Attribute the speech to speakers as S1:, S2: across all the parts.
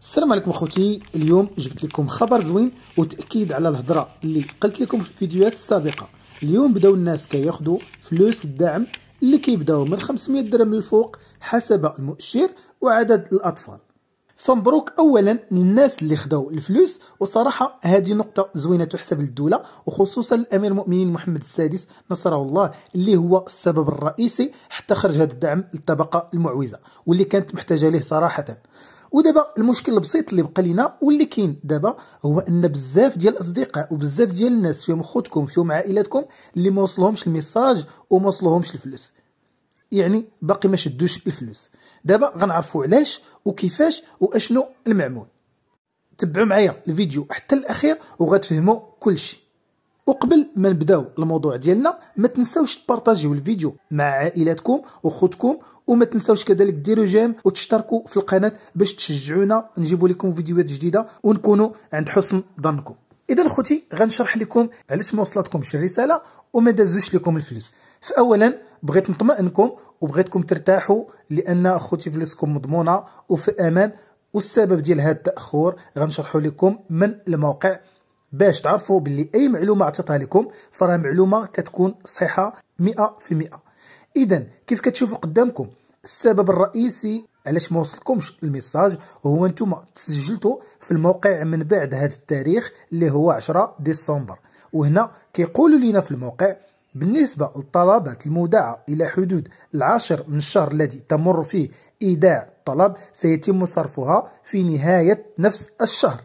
S1: السلام عليكم اخوتي اليوم جبت لكم خبر زوين وتاكيد على الهضره اللي قلت لكم في الفيديوهات السابقه اليوم بداو الناس كياخذوا فلوس الدعم اللي كيبداو من 500 درهم للفوق حسب المؤشر وعدد الاطفال فمبروك اولا للناس اللي خداو الفلوس وصراحه هذه نقطه زوينه تحسب للدوله وخصوصا الامير المؤمنين محمد السادس نصره الله اللي هو السبب الرئيسي حتى خرج هذا الدعم للطبقه المعوزه واللي كانت محتاجه ليه صراحه ودابا المشكل البسيط اللي بقى لينا واللي كاين دابا هو ان بزاف ديال الاصدقاء وبزاف ديال الناس فيهم خوتكم فيهم عائلاتكم اللي ما وصلهمش الميساج وما وصلهمش الفلوس يعني باقي ما شدوش الفلوس دابا غنعرفوا علاش وكيفاش واشنو المعمول تبعوا معايا الفيديو حتى الاخير وغتفهموا كلشي وقبل ما نبداو الموضوع ديالنا ما تنساوش تبارطاجيو الفيديو مع عائلاتكم وخوتكم وما تنساوش كذلك ديروا جيم وتشتركوا في القناه باش تشجعونا نجيبوا لكم فيديوهات جديده ونكونوا عند حسن ظنكم اذا خوتي غنشرح لكم علاش ما وصلتكمش الرساله وما دازوش لكم الفلوس فاولا بغيت نطمئنكم وبغيتكم ترتاحوا لان خوتي فلوسكم مضمونه وفي امان والسبب ديال هذا التاخر غنشرحوا لكم من الموقع باش تعرفوا باللي اي معلومه عطيتها لكم فراها معلومه كتكون صحيحه 100% اذا كيف كتشوفوا قدامكم السبب الرئيسي علاش ما وصلكمش الميساج هو نتوما تسجلتوا في الموقع من بعد هذا التاريخ اللي هو 10 ديسمبر وهنا كيقولوا لنا في الموقع بالنسبة للطلبات المودعة إلى حدود العاشر من الشهر الذي تمر فيه إيداع الطلب سيتم صرفها في نهاية نفس الشهر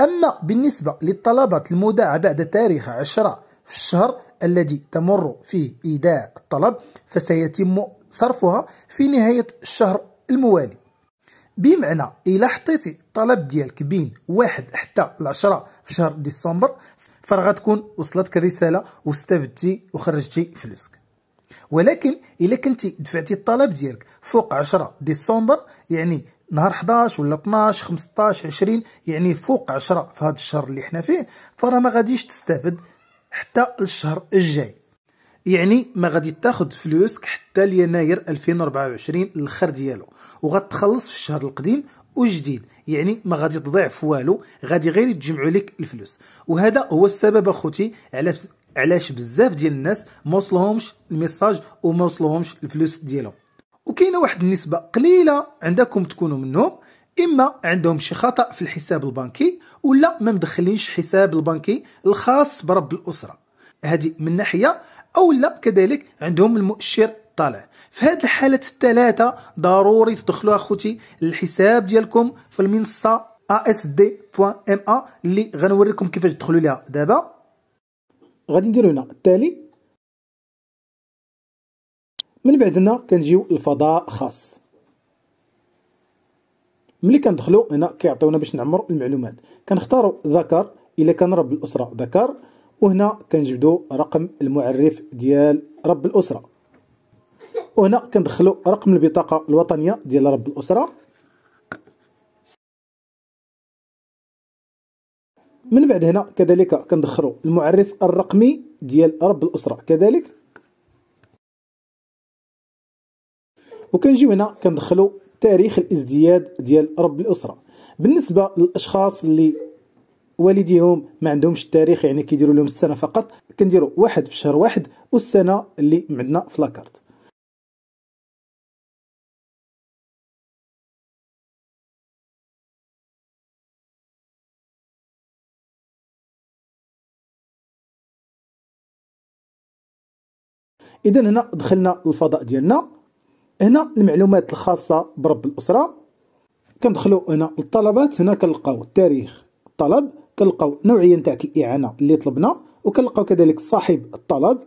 S1: أما بالنسبة للطلبة المودعة بعد تاريخ 10 في الشهر الذي تمر فيه إيداع الطلب فسيتم صرفها في نهاية الشهر الموالي بمعنى إلا حطيتي الطلب ديالك بين واحد حتى العشرة في شهر ديسمبر فراه تكون وصلتك الرسالة واستفدتي وخرجتي فلوسك ولكن إلا كنتي دفعتي الطلب ديالك فوق عشرة ديسمبر يعني نهار 11 ولا 12 15 20 يعني فوق 10 في هذا الشهر اللي حنا فيه فراه ما غاديش تستافد حتى الشهر الجاي يعني ما غادي تاخذ فلوسك حتى يناير 2024 الاخر ديالو وغتخلص في الشهر القديم وجديد يعني ما غادي تضيع في والو غادي غير يتجمعوا لك الفلوس وهذا هو السبب اخوتي على علاش بزاف ديال الناس ما وصلهمش الميساج وما وصلهمش الفلوس ديالهم وكاينه واحد النسبه قليله عندكم تكونوا منهم اما عندهم شي خطا في الحساب البنكي ولا ما مدخلينش حساب البنكي الخاص برب الاسره هذه من ناحيه او لا كذلك عندهم المؤشر طالع في هذه الحالات الثلاثه ضروري تدخلوا اخوتي الحساب ديالكم في المنصه asd.ma اللي غنوريكم كيفاش تدخلوا ليها دابا غادي نديرو هنا التالي من بعدنا كنجيو الفضاء خاص ملي كندخلو هنا كيعطيونا باش نعمرو المعلومات كنختارو ذكر الا كان رب الاسره ذكر وهنا كنجبدو رقم المعرف ديال رب الاسره وهنا كندخلو رقم البطاقه الوطنيه ديال رب الاسره من بعد هنا كذلك كندخلو المعرف الرقمي ديال رب الاسره كذلك وكنجيو هنا كندخلوا تاريخ الازدياد ديال رب الاسره بالنسبه للاشخاص اللي والديهم ما عندهمش التاريخ يعني كيديروا لهم السنه فقط كنديروا واحد في شهر واحد والسنه اللي عندنا في لاكارت اذا هنا دخلنا الفضاء ديالنا هنا المعلومات الخاصه برب الاسره كندخلو هنا للطلبات هنا كنلقاو تاريخ الطلب كنلقاو نوعيه نتاع الاعانه اللي طلبنا وكنلقاو كذلك صاحب الطلب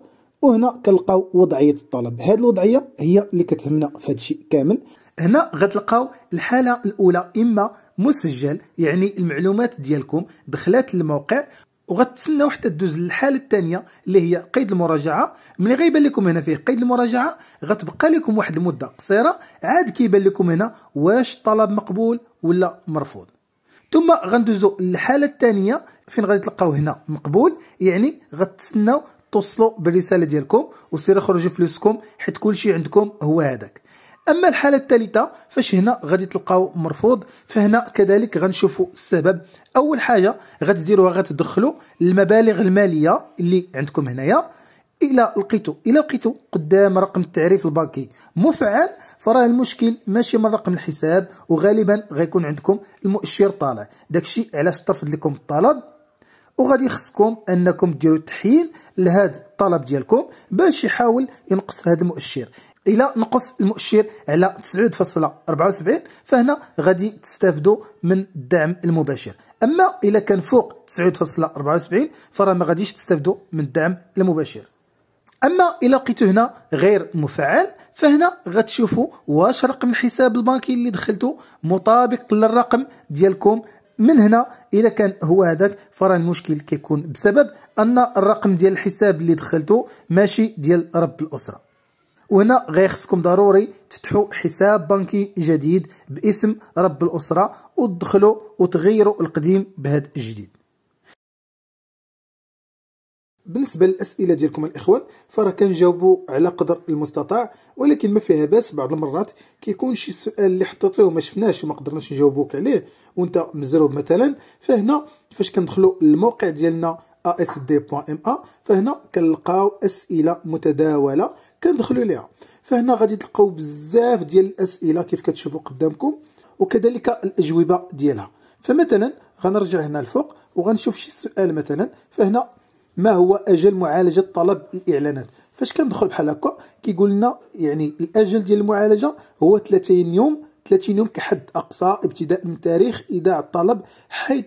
S1: وهنا كنلقاو وضعيه الطلب هذه الوضعيه هي اللي كتهمنا في هذا الشيء كامل هنا غتلقاو الحاله الاولى اما مسجل يعني المعلومات ديالكم دخلات الموقع وغتسناو حتى دوز للحاله الثانيه اللي هي قيد المراجعه ملي غيبان لكم هنا فيه قيد المراجعه غتبقى لكم واحد المده قصيره عاد كيبان لكم هنا واش الطلب مقبول ولا مرفوض ثم غندوزو للحاله الثانيه فين غادي تلقاو هنا مقبول يعني غتسناو توصلوا بالرساله ديالكم وسير خرجوا فلوسكم حيت كلشي عندكم هو هذاك اما الحاله الثالثه فاش هنا غادي تلقاو مرفوض فهنا كذلك غنشوفوا السبب اول حاجه غتديروها غتدخلوا المبالغ الماليه اللي عندكم هنايا الى لقيتو الى لقيتو قدام رقم التعريف البنكي مفعل فراه المشكل ماشي من رقم الحساب وغالبا غيكون عندكم المؤشر طالع داكشي علاش ترفض لكم الطلب وغادي خصكم انكم ديروا تحيين لهذا الطلب ديالكم باش يحاول ينقص هذا المؤشر الى نقص المؤشر على 9.74 فهنا غادي تستافدوا من الدعم المباشر اما الى كان فوق 9.74 فراه ما غاديش تستافدوا من الدعم المباشر اما الى لقيتو هنا غير مفعل فهنا غتشوفوا واش رقم الحساب البنكي اللي دخلتو مطابق للرقم ديالكم من هنا الا كان هو هذاك فراه المشكل كيكون بسبب ان الرقم ديال الحساب اللي دخلته ماشي ديال رب الاسره وهنا غيخصكم ضروري تفتحوا حساب بنكي جديد باسم رب الاسره وتدخلوا وتغيروا القديم بهذا الجديد بالنسبه للاسئله ديالكم الاخوان فراه كنجاوبوا على قدر المستطاع ولكن ما فيها باس بعض المرات كيكون شي سؤال اللي حطيتوه وما شفناش وما قدرناش نجاوبوك عليه وانت مزروب مثلا فهنا فاش كندخلوا للموقع ديالنا asd.ma فهنا كنلقاو اسئله متداوله كندخلوا ليها فهنا غادي تلقاو بزاف ديال الاسئله كيف كتشوفوا قدامكم وكذلك الاجوبه ديالها فمثلا غنرجع هنا الفوق وغنشوف شي سؤال مثلا فهنا ما هو اجل معالجه طلب الاعلانات فاش كندخل بحال هكا كيقول لنا يعني الاجل ديال المعالجه هو 30 يوم 30 يوم كحد أقصى ابتداء من تاريخ إيداع الطلب حيث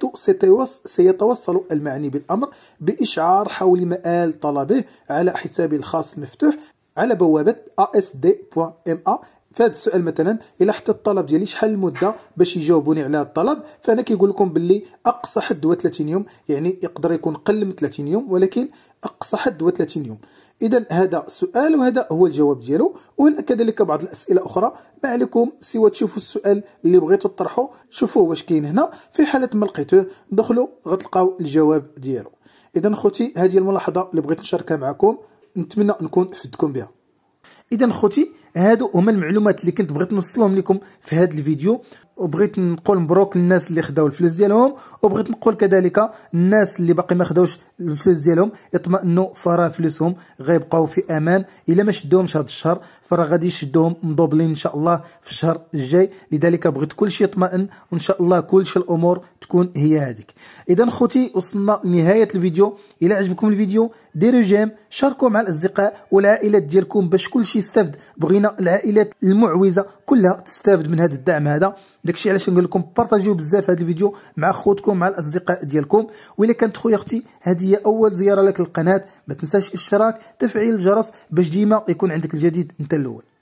S1: سيتوصل المعني بالأمر بإشعار حول مآل طلبه على حسابي الخاص المفتوح على بوابة asd.ma فهاد السؤال مثلا الا حتى الطلب ديالي شحال المده باش يجاوبوني على الطلب فانا كيقول لكم باللي اقصى حد هو 30 يوم يعني يقدر يكون قل من 30 يوم ولكن اقصى حد هو 30 يوم اذا هذا السؤال وهذا هو الجواب ديالو وكذلك بعض الاسئله اخرى ما عليكم سوى تشوفوا السؤال اللي بغيتوا تطرحوا شوفوا واش كاين هنا في حاله ما لقيتوه دخلوا غتلقاو الجواب ديالو اذا خوتي هذه الملاحظه اللي بغيت نشاركها معكم نتمنى نكون فدتكم بها اذا خوتي هادو هما المعلومات اللي كنت بغيت نوصلهم لكم في هذا الفيديو وبغيت نقول مبروك للناس اللي خداو الفلوس ديالهم وبغيت نقول كذلك الناس اللي باقي ما خداوش الفلوس ديالهم اطمئنوا فراه فلوسهم غيبقاو في امان الا ما شدوهمش هذا الشهر فراه غادي يشدوهم مضوبلين ان شاء الله في الشهر الجاي لذلك بغيت كلشي يطمئن وان شاء الله كلشي الامور تكون هي هذيك اذا خوتي وصلنا لنهايه الفيديو الا عجبكم الفيديو ديروا جيم شاركوا مع الاصدقاء والعائلات ديالكم باش كلشي يستافد بغينا المسكينه العائلات المعوزه كلها تستافد من هذا الدعم هذا داكشي علاش نقول لكم بارطاجيو بزاف هذا الفيديو مع خوتكم مع الاصدقاء ديالكم والا كانت خويا اختي هذه هي اول زياره لك للقناه ما تنساش الاشتراك تفعيل الجرس باش ديما يكون عندك الجديد انت الاول